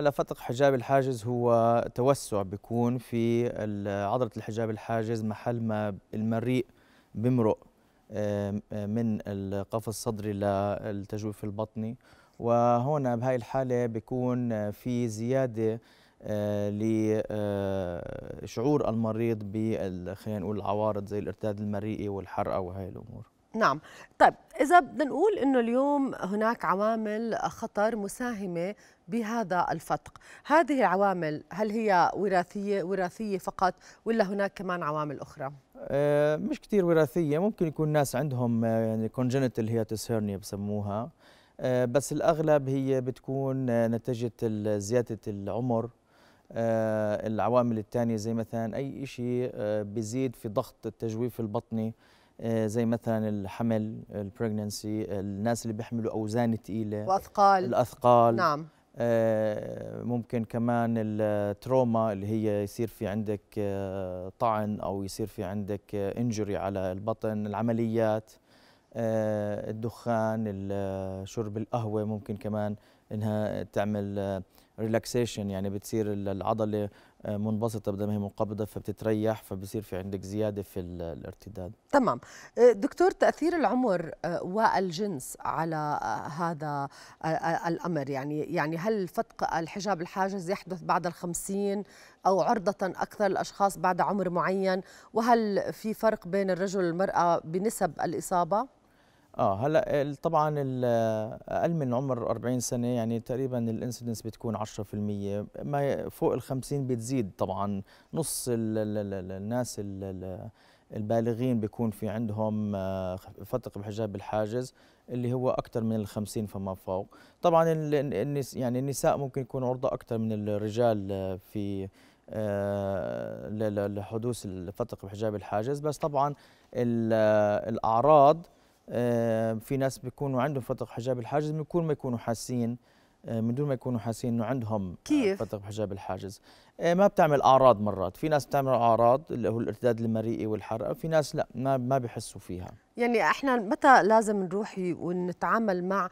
هلا فتق حجاب الحاجز هو توسع بيكون في عضله الحجاب الحاجز محل ما المريء بمرق من القفص الصدري للتجويف البطني وهنا بهاي الحاله بيكون في زياده آه، لشعور آه، المريض بال خلينا نقول العوارض زي الارتداد المريئي والحرقه وهي الامور نعم طيب إذا بدنا نقول أنه اليوم هناك عوامل خطر مساهمة بهذا الفتق هذه العوامل هل هي وراثية, وراثية فقط ولا هناك كمان عوامل أخرى؟ آه، مش كثير وراثية ممكن يكون ناس عندهم آه، يعني كونجنتال هي هيرنيا بسموها آه، بس الأغلب هي بتكون نتيجة زيادة العمر العوامل الثانية زي مثلا أي شيء بيزيد في ضغط التجويف البطني آه، زي مثلا الحمل البريجننسي الناس اللي بيحملوا اوزان ثقيله واثقال الاثقال نعم آه، ممكن كمان التروما اللي هي يصير في عندك آه، طعن او يصير في عندك انجري على البطن العمليات الدخان شرب القهوه ممكن كمان انها تعمل ريلاكسيشن يعني بتصير العضله آه، منبسطه بدل ما هي منقبضه فبتتريح فبصير في عندك زياده في الارتداد تمام آه، دكتور تاثير العمر آه، والجنس على هذا الامر يعني يعني هل فتق الحجاب الحاجز يحدث بعد الخمسين او عرضه اكثر للاشخاص بعد عمر معين وهل في فرق بين الرجل والمراه بنسب الاصابه اه هلا طبعا اقل من عمر 40 سنه يعني تقريبا الانسيدنس بتكون 10% ما فوق ال 50 بتزيد طبعا نص الـ الـ الناس الـ البالغين بيكون في عندهم آه، فتق بحجاب الحاجز اللي هو اكثر من ال 50 فما فوق طبعا يعني النساء ممكن يكون عرضه اكثر من الرجال آه، في آه، لحدوث الفتق بحجاب الحاجز بس طبعا الاعراض آه، في ناس بيكونوا عندهم فتق حجاب الحاجز من دون ما يكونوا حاسين آه، من دون ما يكونوا حاسين انه عندهم آه، كيف؟ فتق حجاب الحاجز ما بتعمل اعراض مرات في ناس بتعمل اعراض اللي هو الارتداد المريئي والحرقه في ناس لا ما ما بحسوا فيها يعني احنا متى لازم نروح ونتعامل مع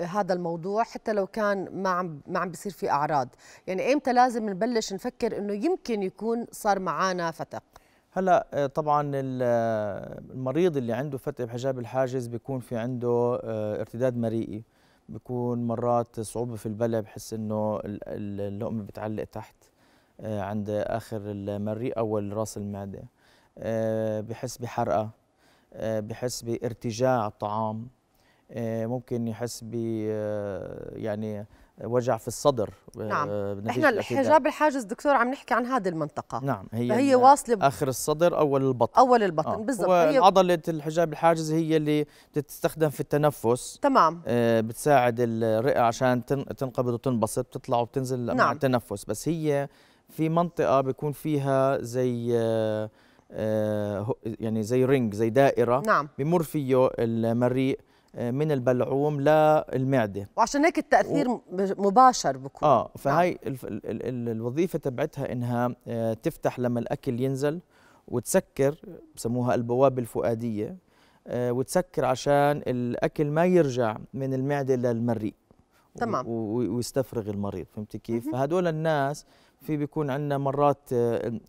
هذا الموضوع حتى لو كان ما عم ما عم بيصير في اعراض يعني ايمتى لازم نبلش نفكر انه يمكن يكون صار معنا فتق هلا آه، طبعا آه، المريض اللي عنده فتق بحجاب الحاجز بيكون في عنده آه، ارتداد مريئي بيكون مرات صعوبه في البلع بحس انه اللقمه بتعلق تحت عند اخر المريء او راس المعده بحس بحرقه بحس بارتجاع الطعام ممكن يحس ب يعني وجع في الصدر آه، نعم احنا الحجاب الحاجز دكتور عم نحكي عن هذه المنطقه نعم هي هي واصله اخر الصدر اول البطن اول البطن آه. بالضبط هي عضله الحجاب الحاجز هي اللي بتستخدم في التنفس تمام آه بتساعد الرئه عشان تنقبض وتنبسط بتطلع وبتنزل نعم. مع التنفس بس هي في منطقه بيكون فيها زي آه, آه، يعني زي رينج زي دائره نعم بمر فيه المريء آه، من البلعوم للمعده وعشان هيك التاثير و... مباشر بكون اه فهي نعم. الوظيفه تبعتها انها آه، تفتح لما الاكل ينزل وتسكر بسموها البوابه الفؤاديه آه، وتسكر عشان الاكل ما يرجع من المعده للمريء تمام و... ويستفرغ المريض فهمت كيف فهدول الناس في بيكون عندنا مرات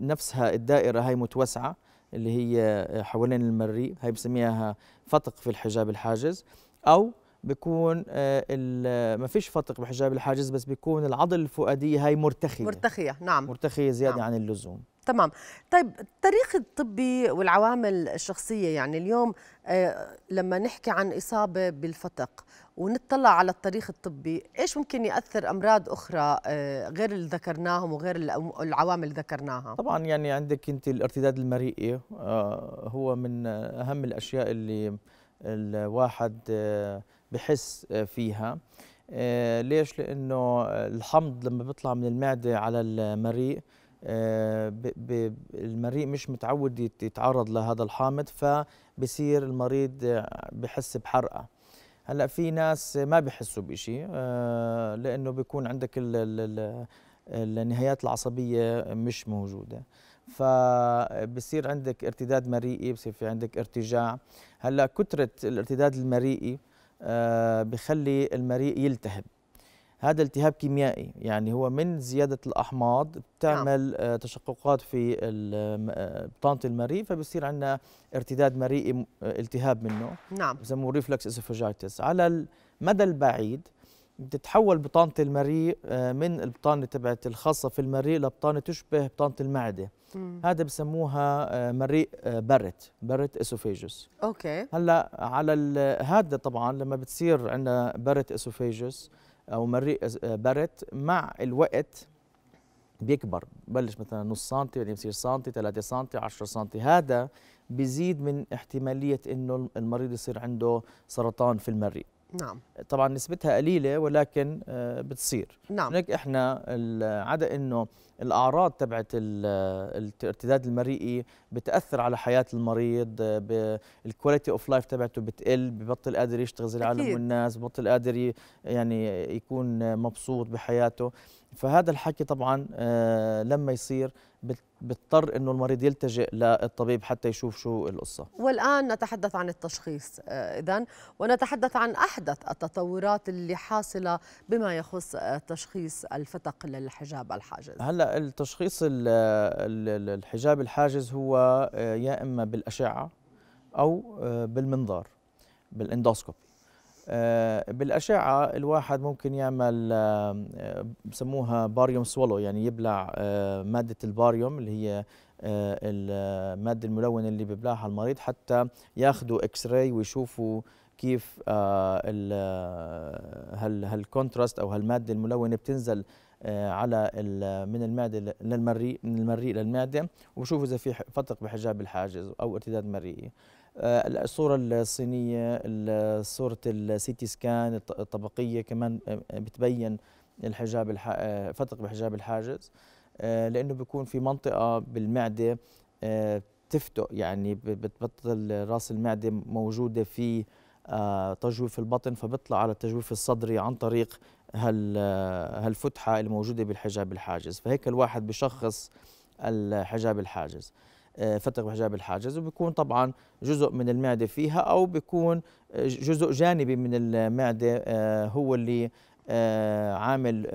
نفسها الدائره هي متوسعه اللي هي آه، حوالين المريء هاي بسميها فتق في الحجاب الحاجز او بيكون آه، ما فيش فتق بحجاب الحاجز بس بيكون العضل الفؤاديه هاي مرتخيه مرتخيه نعم مرتخيه زياده نعم. عن اللزوم تمام طيب التاريخ الطبي والعوامل الشخصيه يعني اليوم آه، لما نحكي عن اصابه بالفتق ونطلع على التاريخ الطبي ايش ممكن ياثر امراض اخرى آه، غير اللي ذكرناهم وغير العوامل اللي ذكرناها طبعا يعني عندك انت الارتداد المريئي آه، هو من اهم الاشياء اللي الواحد آه، بحس فيها ليش لانه الحمض لما بيطلع من المعده على المريء المريء مش متعود يتعرض لهذا الحامض فبصير المريض بحس بحرقه هلا في ناس ما بحسوا بشيء آه، لانه بيكون عندك الـ الـ النهايات العصبيه مش موجوده فبصير عندك ارتداد مريئي بصير في عندك ارتجاع هلا كثره الارتداد المريئي آه، بخلي المريء يلتهب هذا التهاب كيميائي يعني هو من زيادة الأحماض بتعمل نعم. آه، تشققات في بطانة آه، آه، المريء فبصير عندنا ارتداد مريئي التهاب منه نعم بسموه ريفلكس اسوفاجيتس على المدى البعيد بتتحول بطانة المريء من البطانة تبعت الخاصة في المريء لبطانة تشبه بطانة المعدة مم. هذا بسموها مريء بارت بارت اسوفيجوس اوكي هلا على هذا طبعا لما بتصير عندنا بارت اسوفيجوس او مريء آه، بارت مع الوقت بيكبر ببلش مثلا نص سنتي بعدين بصير سنتي 3 سنتي 10 سنتي هذا بيزيد من احتماليه انه المريض يصير عنده سرطان في المريء نعم طبعا نسبتها قليله ولكن آه، بتصير نعم هناك احنا عدا انه الاعراض تبعت الارتداد المريئي بتاثر على حياه المريض الكواليتي اوف لايف تبعته بتقل ببطل قادر يشتغل زي العالم والناس ببطل قادر يعني يكون مبسوط بحياته فهذا الحكي طبعا آه، لما يصير بيضطر انه المريض يلتجئ للطبيب حتى يشوف شو القصه. والان نتحدث عن التشخيص آه، اذا ونتحدث عن احدث التطورات اللي حاصله بما يخص آه، تشخيص الفتق للحجاب الحاجز. هلا التشخيص الحجاب الحاجز هو يا اما بالاشعه او بالمنظار بالاندوسكوبي. آه، بالأشعة الواحد ممكن يعمل آه، بسموها باريوم سولو يعني يبلع آه، مادة الباريوم اللي هي المادة الملونة اللي ببلعها المريض حتى ياخذوا اكس راي ويشوفوا كيف هالكونتراست او هالماده الملونه بتنزل آه، على من المعده للمريء من المريء للمعده وبشوفوا اذا في فتق بحجاب الحاجز او ارتداد مريئي آه، الصوره الصينيه صوره السيتي سكان الطبقيه كمان آه، بتبين الحجاب فتق بحجاب الحاجز لانه بيكون في منطقه بالمعده بتفتق يعني بتبطل راس المعده موجوده في تجويف البطن فبيطلع على التجويف الصدري عن طريق هالفتحة الموجودة بالحجاب الحاجز فهيك الواحد بشخص الحجاب الحاجز آه، فتق بحجاب الحاجز وبيكون طبعا جزء من المعدة فيها أو بيكون جزء جانبي من المعدة آه، هو اللي آه، عامل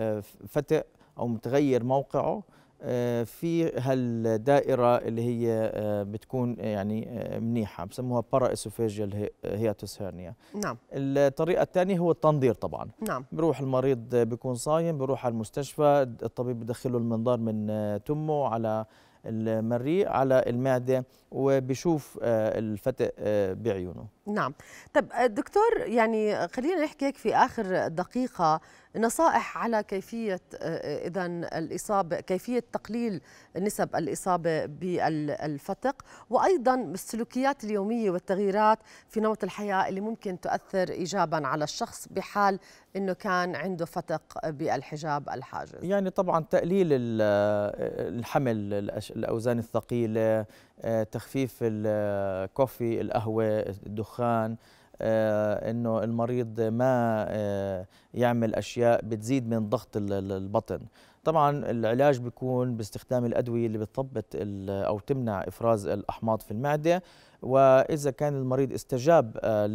فتق أو متغير موقعه آه، في هالدائرة اللي هي آه، بتكون آه، يعني منيحة بسموها بارا اسوفيجيال هياتوس هيرنيا نعم الطريقة الثانية هو التنظير طبعا نعم بروح المريض بيكون صايم بروح على المستشفى الطبيب بدخله المنظار من تمه على المريء على المعدة وبشوف الفتق بعيونه نعم طب دكتور يعني خلينا نحكي هيك في اخر دقيقه نصائح على كيفيه اذا الاصابه كيفيه تقليل نسب الاصابه بالفتق وايضا السلوكيات اليوميه والتغييرات في نمط الحياه اللي ممكن تؤثر ايجابا على الشخص بحال انه كان عنده فتق بالحجاب الحاجز يعني طبعا تقليل الحمل الاوزان الثقيله آه، تخفيف الكوفي آه، القهوة الدخان آه، انه المريض ما يعمل اشياء بتزيد من ضغط البطن طبعا العلاج بيكون باستخدام الادويه اللي بتثبط او تمنع افراز الاحماض في المعده وإذا كان المريض استجاب آه،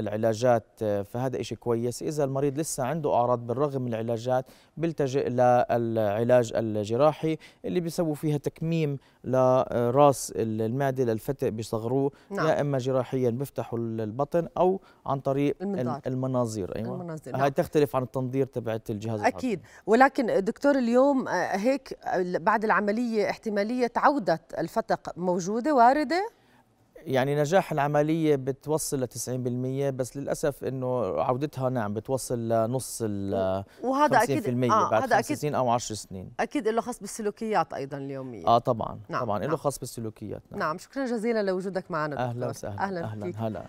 للعلاجات آه، فهذا إشي كويس إذا المريض لسه عنده أعراض بالرغم من العلاجات بيلتجئ للعلاج الجراحي اللي بيسووا فيها تكميم لراس المعدة للفتق بيصغروه نعم. يا إما جراحيا بيفتحوا البطن أو عن طريق المنظار. المناظير أيوة. المناظير نعم. هاي تختلف عن التنظير تبعت الجهاز أكيد الحرب. ولكن دكتور اليوم آه، هيك بعد العملية احتمالية عودة الفتق موجودة واردة يعني نجاح العملية بتوصل ل 90% بس للأسف أنه عودتها نعم بتوصل لنص ال 50% أكيد آه بعد هذا خمس أكيد سنين أو 10 سنين أكيد له خاص بالسلوكيات أيضا اليومية آه طبعا نعم طبعا نعم له خاص بالسلوكيات نعم, نعم شكرا جزيلا لوجودك معنا أهلا وسهلا أهلا, أهلا, أهلا, أهلا, أهلا, أهلا, أهلا, أهلا, أهلا